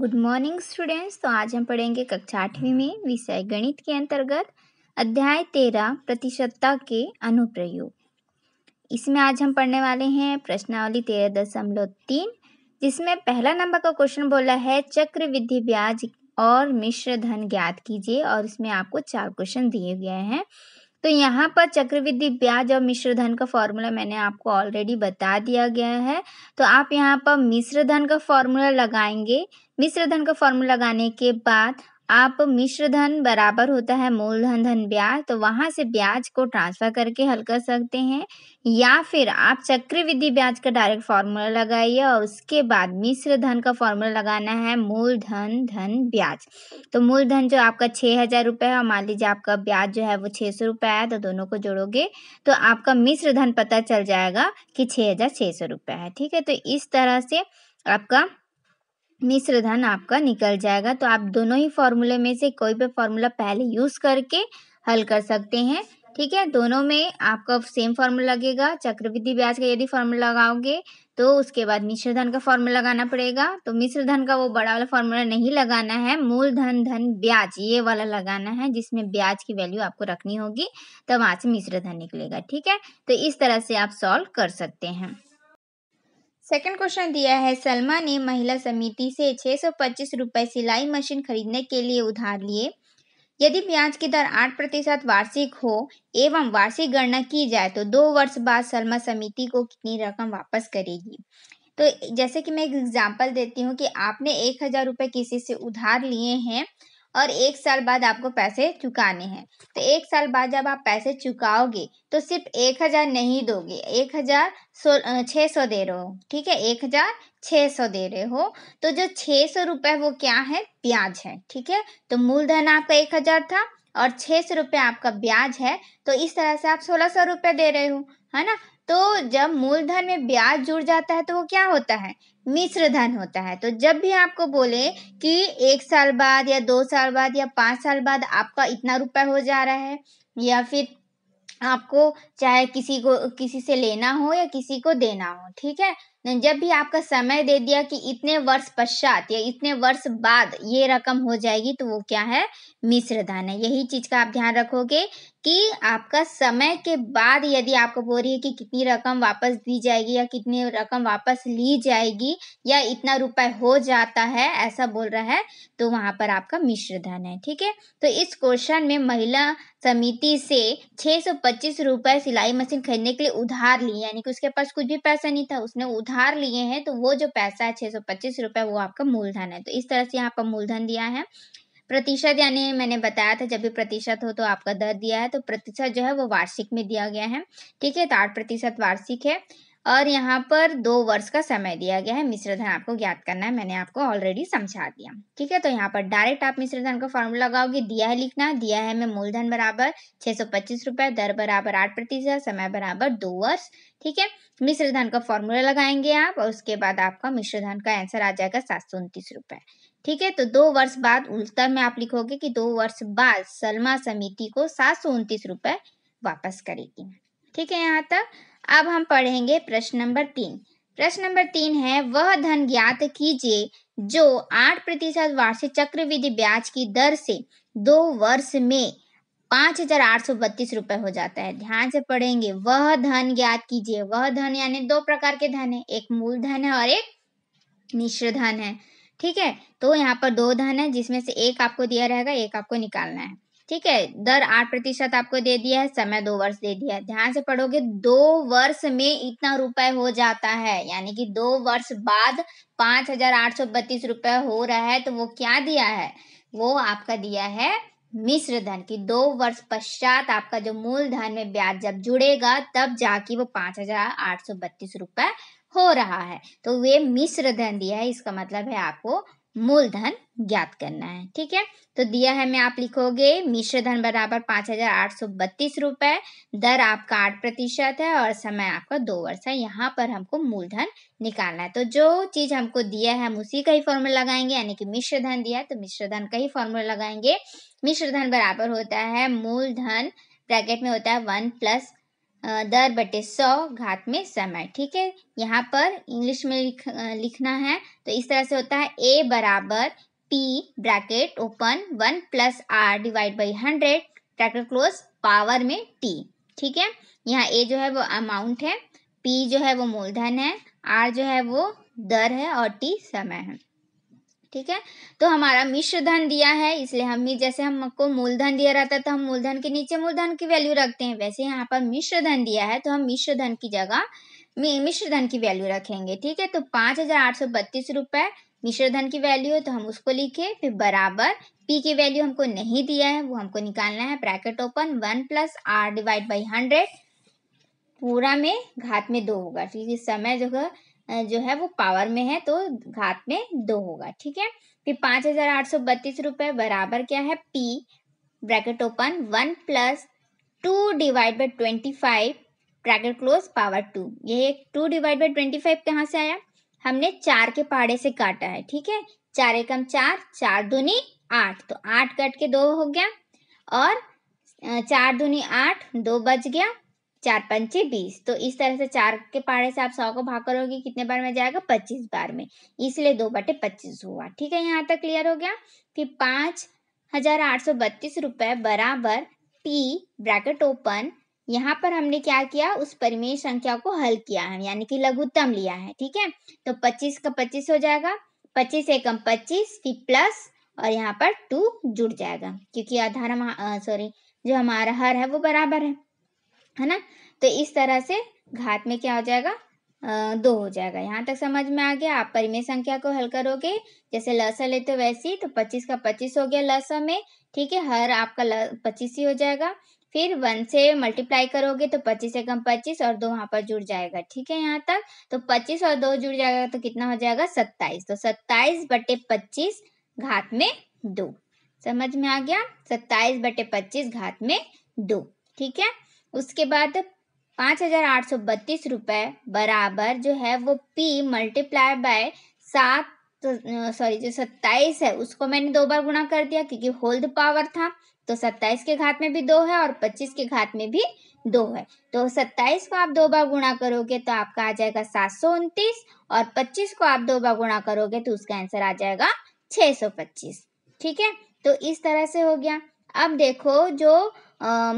good morning students तो आज हम पढ़ेंगे कक्षा आठवीं में विषय गणित के अंतर्गत अध्याय तेरह प्रतिशतता के अनुप्रयोग इसमें आज हम पढ़ने वाले हैं प्रश्नावली तेरह दशमलव तीन जिसमें पहला नंबर का क्वेश्चन बोला है विधि ब्याज और मिश्र धन ज्ञात कीजिए और इसमें आपको चार क्वेश्चन दिए गए हैं तो यहाँ पर चक्रवृद्धि ब्याज और मिश्र धन का फॉर्मूला मैंने आपको ऑलरेडी बता दिया गया है तो आप यहाँ पर मिश्र धन का फॉर्मूला लगाएंगे मिश्र धन का फॉर्मूला लगाने के बाद आप मिश्र धन बराबर होता है मूलधन धन ब्याज तो वहां से ब्याज को ट्रांसफ़र करके हल कर सकते हैं या फिर आप चक्रविधि ब्याज का डायरेक्ट फार्मूला लगाइए और उसके बाद मिश्र धन का फॉर्मूला लगाना है मूलधन धन ब्याज तो मूलधन जो आपका छः हज़ार रुपये है और मान लीजिए आपका ब्याज जो है वो छः सौ रुपये है तो दोनों को जोड़ोगे तो आपका मिश्र धन पता चल जाएगा कि छः हज़ार छः सौ रुपये है ठीक है तो इस तरह से आपका मिश्र धन आपका निकल जाएगा तो आप दोनों ही फॉर्मूले में से कोई भी फॉर्मूला पहले यूज़ करके हल कर सकते हैं ठीक है दोनों में आपका सेम फॉर्मूला लगेगा चक्रवृद्धि ब्याज का यदि फॉर्मूला लगाओगे तो उसके बाद मिश्र धन का फॉर्मूला लगाना पड़ेगा तो मिश्र धन का वो बड़ा वाला फॉर्मूला नहीं लगाना है मूलधन धन ब्याज ये वाला लगाना है जिसमें ब्याज की वैल्यू आपको रखनी होगी तब वहाँ से मिश्र धन निकलेगा ठीक है तो इस तरह से आप सॉल्व कर सकते हैं सेकंड क्वेश्चन दिया है सलमा ने महिला समिति से पच्चीस रुपये सिलाई मशीन खरीदने के लिए उधार लिए यदि ब्याज की दर आठ प्रतिशत वार्षिक हो एवं वार्षिक गणना की जाए तो दो वर्ष बाद सलमा समिति को कितनी रकम वापस करेगी तो जैसे कि मैं एक एग्जाम्पल देती हूँ कि आपने एक हज़ार रुपये किसी से उधार लिए हैं और एक साल बाद आपको पैसे चुकाने हैं तो एक साल बाद जब आप पैसे चुकाओगे तो सिर्फ एक हज़ार नहीं दोगे एक हज़ार सो छः सौ दे रहे हो ठीक है एक हज़ार छः सौ दे रहे हो तो जो छः सौ रुपये वो क्या है ब्याज है ठीक है तो मूलधन आपका एक हज़ार था और छः सौ रुपये आपका ब्याज है तो इस तरह से आप सोलह सौ रुपये दे रहे हो है ना तो जब मूलधन में ब्याज जुड़ जाता है तो वो क्या होता है मिश्र धन होता है तो जब भी आपको बोले कि एक साल बाद या दो साल बाद या पाँच साल बाद आपका इतना रुपए हो जा रहा है या फिर आपको चाहे किसी को किसी से लेना हो या किसी को देना हो ठीक है जब भी आपका समय दे दिया कि इतने वर्ष पश्चात या इतने वर्ष बाद ये रकम हो जाएगी तो वो क्या है मिश्र धन है यही चीज का आप ध्यान रखोगे कि आपका समय के बाद यदि आपको बोल रही है कि कितनी रकम वापस दी जाएगी या कितनी रकम वापस ली जाएगी या इतना रुपए हो जाता है ऐसा बोल रहा है तो वहां पर आपका मिश्र धन है ठीक है तो इस क्वेश्चन में महिला समिति से छह सौ पच्चीस रुपए सिलाई मशीन खरीदने के लिए उधार ली यानी कि उसके पास कुछ भी पैसा नहीं था उसने उधार उधार लिए हैं तो वो जो पैसा है छः सौ पच्चीस रुपये वो आपका मूलधन है तो इस तरह से यहाँ आपका मूलधन दिया है प्रतिशत यानी मैंने बताया था जब भी प्रतिशत हो तो आपका दर दिया है तो प्रतिशत जो है वो वार्षिक में दिया गया है ठीक है तो आठ प्रतिशत वार्षिक है और यहाँ पर दो वर्ष का समय दिया गया है मिश्रधन आपको ज्ञात करना है मैंने आपको ऑलरेडी समझा दिया ठीक है तो यहाँ पर डायरेक्ट आप मिश्रधन का फॉर्मूला लगाओगे दिया है लिखना दिया है मैं मूलधन बराबर छह सौ पच्चीस रुपए दर बराबर आठ प्रतिशत समय बराबर दो वर्ष ठीक है मिश्रधन का फॉर्मूला लगाएंगे आप और उसके बाद आपका मिश्रधन का आंसर आ जाएगा सात सौ उनतीस रुपए ठीक है तो दो वर्ष बाद उत्तर में आप लिखोगे कि दो वर्ष बाद सलमा समिति को सात सौ उनतीस रुपए वापस करेगी ठीक है यहाँ तक अब हम पढ़ेंगे प्रश्न नंबर तीन प्रश्न नंबर तीन है वह धन ज्ञात कीजिए जो आठ प्रतिशत वार्षिक चक्रवृद्धि ब्याज की दर से दो वर्ष में पांच हजार आठ सौ बत्तीस रुपए हो जाता है ध्यान से पढ़ेंगे वह धन ज्ञात कीजिए वह धन यानी दो प्रकार के धन है एक मूल धन है और एक मिश्र धन है ठीक है तो यहाँ पर दो धन है जिसमें से एक आपको दिया रहेगा एक आपको निकालना है ठीक है दर आठ प्रतिशत आपको दे दिया है समय दो वर्ष दे दिया है ध्यान से पढ़ोगे दो वर्ष में इतना रुपए हो जाता है यानी कि दो वर्ष बाद पांच हजार आठ सौ बत्तीस रुपए हो रहा है तो वो क्या दिया है वो आपका दिया है मिश्र धन की दो वर्ष पश्चात आपका जो मूलधन में ब्याज जब जुड़ेगा तब जाके वो पांच हजार आठ सौ बत्तीस रुपए हो रहा है तो वे मिश्र धन दिया है इसका मतलब है आपको मूलधन ज्ञात करना है ठीक है तो दिया है मैं आप लिखोगे मिश्र धन बराबर पांच हजार आठ सौ बत्तीस रुपए दर आपका आठ प्रतिशत है और समय आपका दो वर्ष है यहाँ पर हमको मूलधन निकालना है तो जो चीज हमको दिया है हम उसी का ही फॉर्मूला लगाएंगे यानी कि मिश्र धन दिया है तो मिश्र धन का ही फॉर्मूला लगाएंगे मिश्र धन बराबर होता है मूलधन ब्रैकेट में होता है वन प्लस दर बटे सौ घात में समय ठीक है यहाँ पर इंग्लिश में लिख, लिखना है तो इस तरह से होता है ए बराबर P bracket open one plus R divide by hundred bracket close power में टी ठीक है यहाँ ए जो है वो अमाउंट है पी जो है वो मूलधन है आर जो है वो दर है और टी समय है ठीक है तो हमारा मिश्र धन दिया है इसलिए हम जैसे हमको मूलधन दिया रहता था हम मूलधन के नीचे मूलधन की वैल्यू रखते हैं वैसे यहाँ पर मिश्र धन दिया है तो हम मिश्र धन की जगह मिश्र धन की वैल्यू रखेंगे ठीक है तो पाँच हजार आठ सौ बत्तीस रुपये मिश्र धन की वैल्यू है तो हम उसको लिखे फिर बराबर पी की वैल्यू हमको नहीं दिया है वो हमको निकालना है bracket open one plus R divide by hundred पूरा में घात में दो होगा ठीक है समय जो है जो है वो पावर में है तो घात में दो होगा ठीक है फिर पांच हजार आठ सौ बत्तीस रुपए बराबर क्या है P bracket open one plus two divide by twenty five bracket close power two ये two divide by twenty five कहाँ से आया हमने चार के पहाड़े से काटा है ठीक है चार एकम चार चार दूनी आठ तो आठ कट के दो हो गया और चार दूनी आठ दो बज गया चार पंचे बीस तो इस तरह से चार के पहाड़े से आप सौ को भाग करोगे कितने बार में जाएगा पच्चीस बार में इसलिए दो बटे पच्चीस हुआ ठीक है यहाँ तक क्लियर हो गया फिर पांच हजार आठ सौ बत्तीस रुपए बराबर टी ब्रैकेट ओपन यहाँ पर हमने क्या किया उस परिमेय संख्या को हल किया है यानी कि लघुत्तम लिया है ठीक है तो पच्चीस का पच्चीस हो जाएगा पच्चीस एकम पच्चीस फिर प्लस और यहाँ पर टू जुड़ जाएगा क्योंकि आधार सॉरी जो हमारा हर है वो बराबर है है ना तो इस तरह से घात में क्या हो जाएगा आ, दो हो जाएगा यहाँ तक समझ में आ गया आप परिमेय संख्या को हल करोगे जैसे लसा लेते हो वैसी तो पच्चीस का पच्चीस हो गया लसा में ठीक है हर आपका पच्चीस ही हो जाएगा फिर वन से मल्टीप्लाई करोगे तो पच्चीस से कम पच्चीस और दो वहां पर जुड़ जाएगा ठीक है यहाँ तक तो पच्चीस और दो जुड़ जाएगा तो कितना हो जाएगा सत्ताईस तो सत्ताईस बटे पच्चीस घात में दो समझ में आ गया सत्ताईस बटे पच्चीस घात में दो ठीक है उसके बाद पाँच हजार आठ सौ बत्तीस रुपये बराबर जो है वो पी मल्टीप्लाई बाय सात सॉरी जो सत्ताईस है उसको मैंने दो बार गुणा कर दिया क्योंकि होल्ड पावर था तो सत्ताईस के घात में भी दो है और पच्चीस के घात में भी दो है तो सत्ताईस को आप दो बार गुणा करोगे तो आपका आ जाएगा सात सौ उनतीस और पच्चीस को आप दो बार गुणा करोगे तो उसका आंसर आ जाएगा छः सौ पच्चीस ठीक है तो इस तरह से हो गया अब देखो जो आ,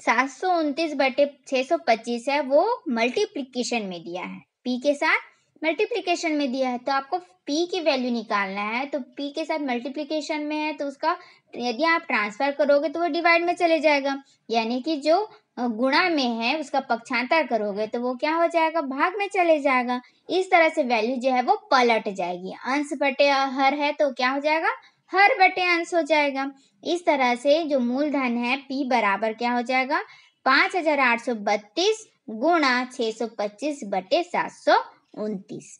सात सौ उनतीस बटे छः सौ पच्चीस है वो मल्टीप्लीकेशन में दिया है पी के साथ मल्टीप्लीकेशन में दिया है तो आपको पी की वैल्यू निकालना है तो पी के साथ मल्टीप्लीकेशन में है तो उसका यदि आप ट्रांसफ़र करोगे तो वो डिवाइड में चले जाएगा यानी कि जो गुणा में है उसका पक्षांतर करोगे तो वो क्या हो जाएगा भाग में चले जाएगा इस तरह से वैल्यू जो है वो पलट जाएगी अंश बटे हर है तो क्या हो जाएगा हर बटे अंश हो जाएगा इस तरह से जो मूलधन है पी बराबर क्या हो जाएगा पांच हजार आठ सौ बत्तीस गुणा छह सौ पच्चीस बटे सात सौ उनतीस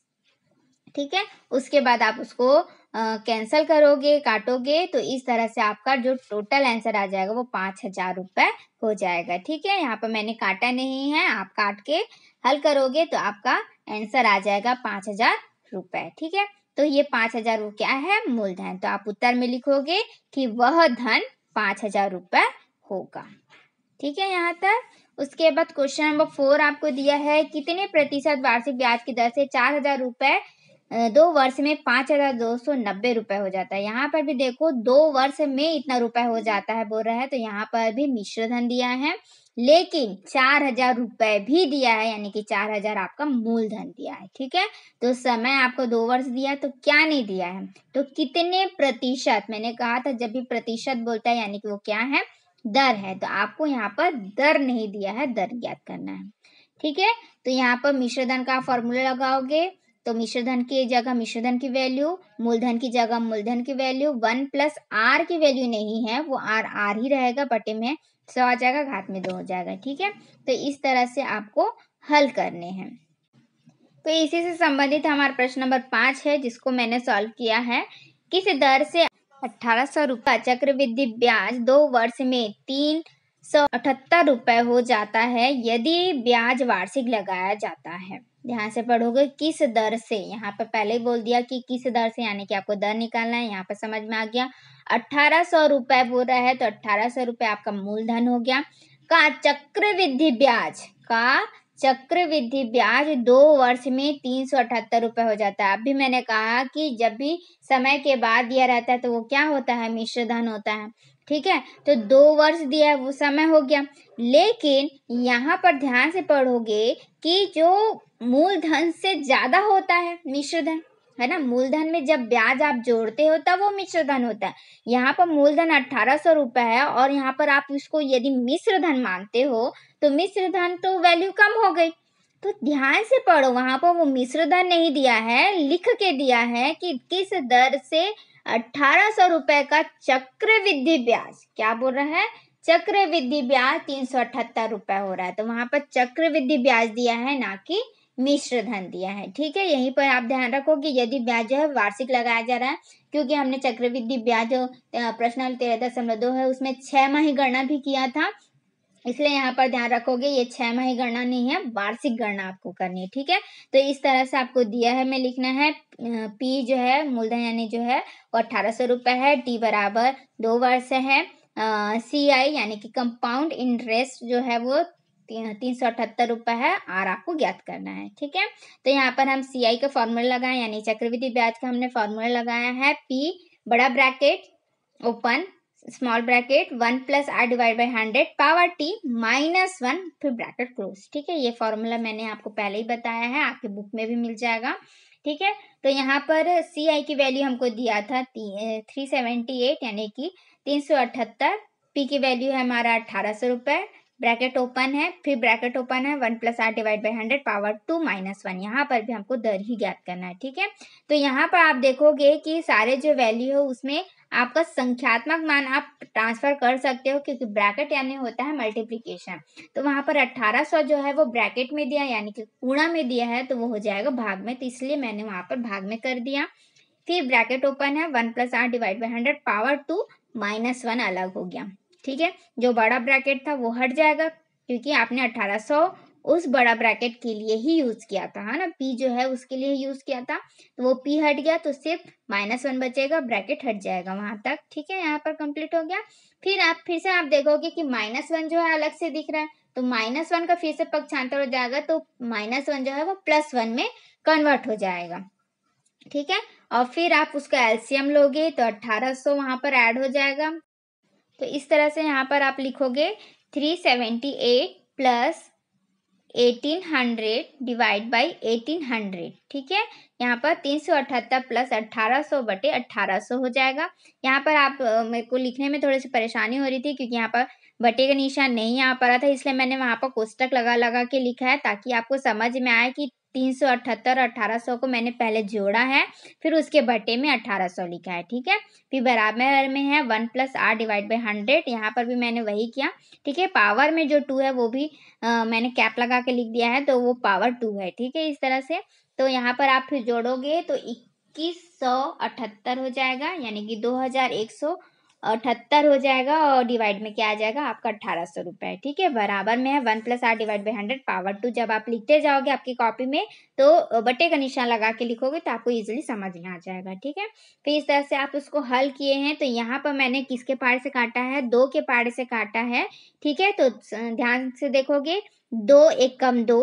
ठीक है उसके बाद आप उसको कैंसिल करोगे काटोगे तो इस तरह से आपका जो टोटल आंसर आ जाएगा वो पांच हजार रुपए हो जाएगा ठीक है यहाँ पर मैंने काटा नहीं है आप काट के हल करोगे तो आपका आंसर आ जाएगा पांच हजार रुपए ठीक है तो ये पांच हजार वो क्या है मूलधन तो आप उत्तर में लिखोगे कि वह धन पांच हजार रुपये होगा ठीक है यहाँ तक उसके बाद क्वेश्चन नंबर फोर आपको दिया है कितने प्रतिशत वार्षिक ब्याज की दर से चार हजार रुपए दो वर्ष में पांच हजार दो सौ नब्बे रुपए हो जाता है यहाँ पर भी देखो दो वर्ष में इतना रुपए हो जाता है बोल रहा है तो यहाँ पर भी मिश्र धन दिया है लेकिन चार हजार रुपए भी दिया है यानी कि चार हजार आपका मूलधन दिया है ठीक है तो समय आपको दो वर्ष दिया तो क्या नहीं दिया है तो कितने प्रतिशत मैंने कहा था जब भी प्रतिशत बोलता है यानी कि वो क्या है दर है तो आपको यहाँ पर दर नहीं दिया है दर ज्ञात करना है ठीक है तो यहाँ पर मिश्रधन का फॉर्मूला लगाओगे तो मिश्रधन की जगह मिश्रधन की वैल्यू मूलधन की जगह मूलधन की वैल्यू वन प्लस आर की वैल्यू नहीं है वो आर आर ही रहेगा बटे में सौ आ जाएगा घात में दो हो जाएगा ठीक है तो इस तरह से आपको हल करने हैं तो इसी से संबंधित हमारा प्रश्न नंबर पांच है जिसको मैंने सॉल्व किया है किस दर से अठारह सौ रुपये चक्रवृद्धि ब्याज दो वर्ष में तीन सौ अठहत्तर रुपये हो जाता है यदि ब्याज वार्षिक लगाया जाता है ध्यान से पढ़ोगे किस दर से यहाँ पर पहले ही बोल दिया कि किस दर से यानी कि आपको दर निकालना है यहाँ पर समझ में आ गया अट्ठारह सौ रुपये बोल रहा है तो अट्ठारह सौ रुपये आपका मूलधन हो गया का चक्रवृद्धि ब्याज का चक्रवृद्धि ब्याज दो वर्ष में तीन सौ अठहत्तर रुपये हो जाता है अभी मैंने कहा कि जब भी समय के बाद दिया रहता है तो वो क्या होता है मिश्र धन होता है ठीक है तो दो वर्ष दिया है वो समय हो गया लेकिन यहाँ पर ध्यान से पढ़ोगे कि जो मूलधन से ज्यादा होता है मिश्रधन है ना मूलधन में जब ब्याज आप जोड़ते हो तब वो मिश्रधन होता है यहाँ पर मूलधन अट्ठारह सौ रुपये है और यहाँ पर आप इसको यदि मिश्रधन मानते हो तो मिश्रधन तो वैल्यू कम हो गई तो ध्यान से पढ़ो वहां पर वो मिश्रधन नहीं दिया है लिख के दिया है कि किस दर से अट्ठारह सौ रुपये का चक्रवृद्धि ब्याज क्या बोल रहा है चक्रवृद्धि ब्याज तीन सौ अठहत्तर रुपये हो रहा है तो वहां पर चक्रवृद्धि ब्याज दिया है ना कि मिश्र धन दिया है ठीक है यहीं पर आप ध्यान रखो कि यदि ब्याज है वार्षिक लगाया जा रहा है क्योंकि हमने चक्रवृद्धि ब्याज प्रश्न तेरह दशमलव दो है उसमें छह माह गणना भी किया था इसलिए यहाँ पर ध्यान रखोगे ये छह माह गणना नहीं है वार्षिक गणना आपको करनी है ठीक है तो इस तरह से आपको दिया है मैं लिखना है पी जो है मूलधन यानी जो है वो अठारह सौ रुपये है टी बराबर दो वर्ष है सी आई यानी कि कंपाउंड इंटरेस्ट जो है वो तीन सौ अठहत्तर रुपये है आर आपको ज्ञात करना है ठीक है तो यहाँ पर हम सी आई का फॉर्मूला लगाए यानी चक्रवृद्धि ब्याज का हमने फॉर्मूला लगाया है पी बड़ा bracket open small bracket one plus R divide by hundred power T minus one फिर ब्रैकेट क्लोज ठीक है ये फॉर्मूला मैंने आपको पहले ही बताया है आपके बुक में भी मिल जाएगा ठीक है तो यहाँ पर सी आई की वैल्यू हमको दिया था थ्री सेवेंटी एट यानी कि तीन सौ अठहत्तर पी की वैल्यू है हमारा अठारह सौ रुपये ब्रैकेट ओपन है फिर ब्रैकेट ओपन है one plus R divide by hundred power two minus one यहाँ पर भी हमको दर ही ज्ञात करना है ठीक है तो यहाँ पर आप देखोगे कि सारे जो वैल्यू है उसमें आपका संख्यात्मक मान आप ट्रांसफर कर सकते हो क्योंकि ब्रैकेट यानी होता है मल्टीप्लीकेशन तो वहां पर 1800 जो है वो ब्रैकेट में दिया यानी कि पूर्णा में दिया है तो वो हो जाएगा भाग में तो इसलिए मैंने वहां पर भाग में कर दिया फिर ब्रैकेट ओपन है one plus R divide by hundred power two minus one अलग हो गया ठीक है जो बड़ा ब्रैकेट था वो हट जाएगा क्योंकि आपने 1800 उस बड़ा ब्रैकेट के लिए ही यूज किया था है ना पी जो है उसके लिए यूज किया था तो वो पी हट गया तो सिर्फ माइनस वन बचेगा ब्रैकेट हट जाएगा वहां तक ठीक है यहाँ पर कंप्लीट हो गया फिर आप फिर से आप देखोगे कि माइनस वन जो है अलग से दिख रहा है तो माइनस वन का फिर से पक्षांतर हो जाएगा तो माइनस वन जो है वो प्लस वन में कन्वर्ट हो जाएगा ठीक है और फिर आप उसका एल्सियम लोगे तो 1800 वहां पर ऐड हो जाएगा तो इस तरह से यहाँ पर आप लिखोगे three seventy eight plus eighteen hundred divide by eighteen hundred ठीक है यहाँ पर तीन सौ अठहत्तर प्लस अट्ठारह सौ बटे अट्ठारह सौ हो जाएगा यहाँ पर आप मेरे को लिखने में थोड़ी सी परेशानी हो रही थी क्योंकि यहाँ पर बटे का निशान नहीं आ पा रहा था इसलिए मैंने वहाँ पर कोष्टक लगा लगा के लिखा है ताकि आपको समझ में आए कि तीन सौ अठहत्तर और अठारह सौ को मैंने पहले जोड़ा है फिर उसके बटे में अठारह सौ लिखा है ठीक है फिर बराबर में है one plus R divide by hundred यहाँ पर भी मैंने वही किया ठीक है पावर में जो टू है वो भी आ, मैंने कैप लगा के लिख दिया है तो वो पावर टू है ठीक है इस तरह से तो यहाँ पर आप फिर जोड़ोगे तो इक्कीस सौ अठहत्तर हो जाएगा यानी कि दो हज़ार एक सौ अठहत्तर हो जाएगा और डिवाइड में क्या आ जाएगा आपका अट्ठारह सौ रुपये ठीक है बराबर में है one plus R divide by hundred power two जब आप लिखते जाओगे आपकी कॉपी में तो बटे का निशान लगा के लिखोगे तो आपको ईजिली समझ में आ जाएगा ठीक है फिर इस तरह से आप उसको हल किए हैं तो यहाँ पर मैंने किसके पहाड़ से काटा है दो के पहाड़ से काटा है ठीक है तो ध्यान से देखोगे दो एक कम दो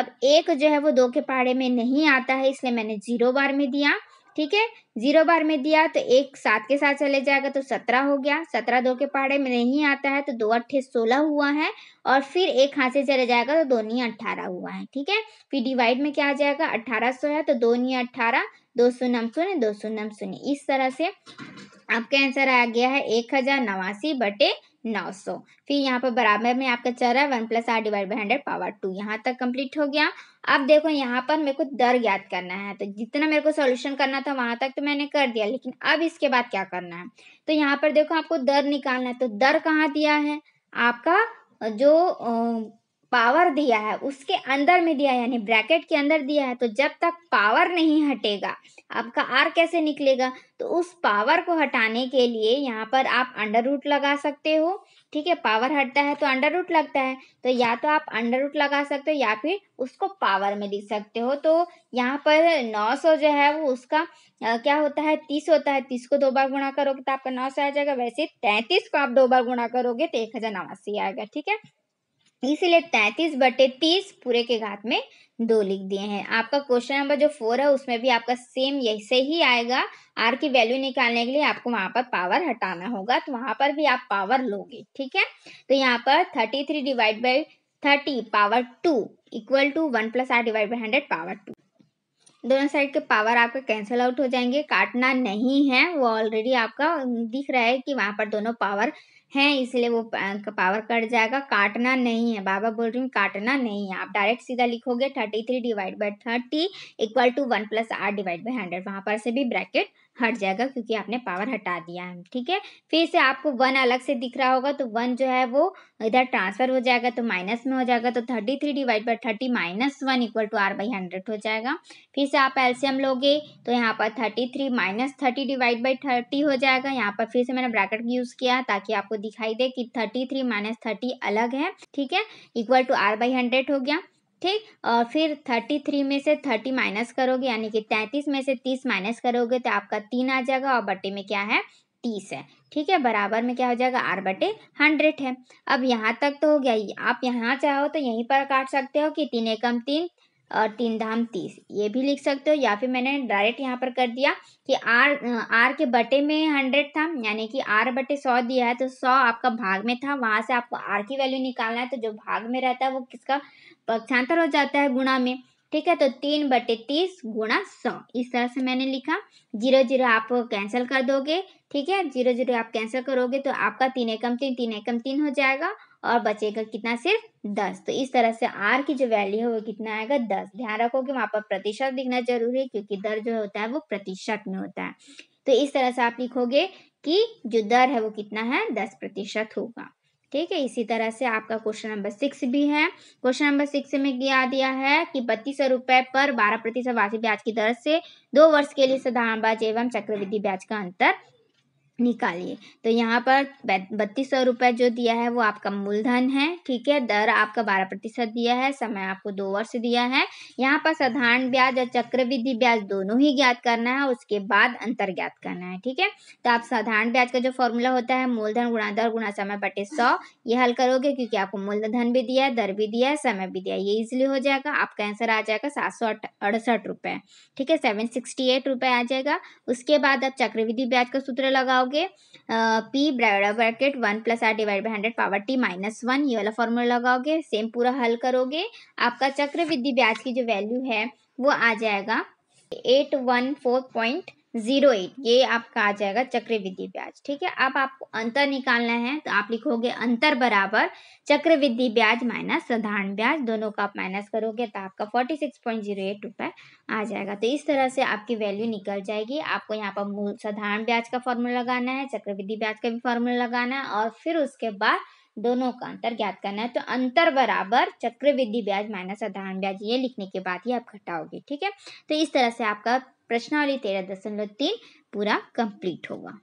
अब एक जो है वो दो के पहाड़े में नहीं आता है इसलिए मैंने जीरो बार में दिया ठीक है जीरो बार में दिया तो एक सात के साथ चले जाएगा तो सत्रह हो गया सत्रह दो के पहाड़े में नहीं आता है तो दो अट्ठे सोलह हुआ है और फिर एक हाथ से चले जाएगा तो दो नी अट्ठारह हुआ है ठीक है फिर डिवाइड में क्या आ जाएगा अट्ठारह सौ है तो दो नी अट्ठारह दो सौ नम शून्य दो सौ नम शून्य इस तरह से आपका आंसर आ गया है एक हजार नवासी बटे नौ सौ फिर यहाँ पर बराबर में आपका चल रहा है one plus R divide by hundred power two यहाँ तक कंप्लीट हो गया अब देखो यहाँ पर मेरे को दर ज्ञात करना है तो जितना मेरे को सॉल्यूशन करना था वहां तक तो मैंने कर दिया लेकिन अब इसके बाद क्या करना है तो यहाँ पर देखो आपको दर निकालना है तो दर कहाँ दिया है आपका जो पावर दिया है उसके अंदर में दिया है यानी ब्रैकेट के अंदर दिया है तो जब तक पावर नहीं हटेगा आपका आर कैसे निकलेगा तो उस पावर को हटाने के लिए यहाँ पर आप अंडर रूट लगा सकते हो ठीक है पावर हटता है तो अंडर रूट लगता है तो या तो आप अंडर रूट लगा सकते हो या फिर उसको पावर में लिख सकते हो तो यहाँ पर नौ सौ जो है वो उसका आ, क्या होता है तीस होता है तीस को दो बार गुणा करोगे तो आपका नौ सौ आ जाएगा वैसे तैतीस को आप दो बार गुणा करोगे तो एक हज़ार नवासी आएगा ठीक है इसीलिए तैतीस बटे तीस पूरे के घात में दो लिख दिए हैं आपका क्वेश्चन नंबर जो फोर है उसमें भी आपका सेम ऐसे ही आएगा आर की वैल्यू निकालने के लिए आपको वहां पर पावर हटाना होगा तो वहां पर भी आप पावर लोगे ठीक है तो यहाँ पर thirty three divide by thirty power two equal to one plus R divide by hundred power two दोनों साइड के पावर आपके कैंसिल आउट हो जाएंगे काटना नहीं है वो ऑलरेडी आपका दिख रहा है कि वहां पर दोनों पावर हैं इसलिए वो पावर कट जाएगा काटना नहीं है बाबा बोल रही हूँ काटना नहीं है आप डायरेक्ट सीधा लिखोगे thirty three divide by thirty equal to one plus R divide by hundred वहाँ पर से भी ब्रैकेट हट जाएगा क्योंकि आपने पावर हटा दिया है ठीक है फिर से आपको वन अलग से दिख रहा होगा तो वन जो है वो इधर ट्रांसफर हो जाएगा तो माइनस में हो जाएगा तो thirty three divide by thirty minus one equal to R by hundred हो जाएगा फिर से आप एल्सियम लोगे तो यहाँ पर thirty three minus thirty divide by thirty हो जाएगा यहाँ पर फिर से मैंने ब्रैकेट यूज़ किया ताकि आपको दिखाई दे कि थर्टी थ्री माइनस थर्टी अलग है ठीक है equal to R by hundred हो गया ठीक और फिर थर्टी थ्री में से थर्टी माइनस करोगे यानी कि तैंतीस में से तीस माइनस करोगे तो आपका तीन आ जाएगा और बटे में क्या है तीस है ठीक है बराबर में क्या हो जाएगा आर बटे हंड्रेड है अब यहाँ तक तो हो गया आप यहाँ चाहो तो यहीं पर काट सकते हो कि तीन एकम तीन और तीन धाम तीस ये भी लिख सकते हो या फिर मैंने डायरेक्ट यहाँ पर कर दिया कि आर आर के बटे में हंड्रेड था यानी कि आर बटे सौ दिया है तो सौ आपका भाग में था वहाँ से आपको आर की वैल्यू निकालना है तो जो भाग में रहता है वो किसका पक्षांतर हो जाता है गुणा में ठीक है तो तीन बटे तीस गुणा सौ इस तरह से मैंने लिखा जीरो जीरो आप कैंसिल कर दोगे ठीक है जीरो जीरो आप कैंसिल करोगे तो आपका तीन एकम तीन तीन एकम तीन हो जाएगा और बचेगा कितना सिर्फ दस तो इस तरह से आर की जो वैल्यू है वो कितना आएगा दस ध्यान रखो कि वहां पर प्रतिशत लिखना जरूरी है क्योंकि दर जो होता है वो प्रतिशत में होता है तो इस तरह से आप लिखोगे कि जो दर है वो कितना है दस प्रतिशत होगा ठीक है इसी तरह से आपका क्वेश्चन नंबर सिक्स भी है क्वेश्चन नंबर सिक्स में किया दिया है कि बत्तीस सौ रुपए पर बारह प्रतिशत वार्षिक ब्याज की दर से दो वर्ष के लिए साधारण ब्याज एवं चक्रवृद्धि ब्याज का अंतर निकालिए तो यहाँ पर बत्तीस सौ रुपये जो दिया है वो आपका मूलधन है ठीक है दर आपका बारह प्रतिशत दिया है समय आपको दो वर्ष दिया है यहाँ पर साधारण ब्याज और चक्रविधि ब्याज दोनों ही ज्ञात करना है उसके बाद अंतर ज्ञात करना है ठीक है तो आप साधारण ब्याज का जो फॉर्मूला होता है मूलधन गुणा दर गुणा समय बटे सौ ये हल करोगे क्योंकि आपको मूलधन भी दिया है दर भी दिया है समय भी दिया है ये इजिली हो जाएगा आपका आंसर आ जाएगा सात सौ अड़सठ ठीक है सेवन सिक्सटी एट आ जाएगा उसके बाद आप चक्रविधि ब्याज का सूत्र लगाओ लगाओगे P bracket one plus R divide by hundred power T minus one ये वाला फॉर्मूला लगाओगे सेम पूरा हल करोगे आपका चक्रविधि ब्याज की जो वैल्यू है वो आ जाएगा eight one four point zero eight ये आपका आ जाएगा चक्रवृद्धि ब्याज ठीक है अब आपको अंतर निकालना है तो आप लिखोगे अंतर बराबर चक्रवृद्धि ब्याज माइनस साधारण ब्याज दोनों का आप माइनस करोगे तो आपका forty six point zero eight रुपये आ जाएगा तो इस तरह से आपकी वैल्यू निकल जाएगी आपको यहाँ पर मूल साधारण ब्याज का फॉर्मूला लगाना है चक्रविधि ब्याज का भी फॉर्मूला लगाना है और फिर उसके बाद दोनों का अंतर ज्ञात करना है तो अंतर बराबर चक्रवृद्धि ब्याज माइनस साधारण ब्याज ये लिखने के बाद ही आप घटाओगे ठीक है तो इस तरह से आपका प्रश्नावली तेरह दशमलव तीन पूरा कंप्लीट होगा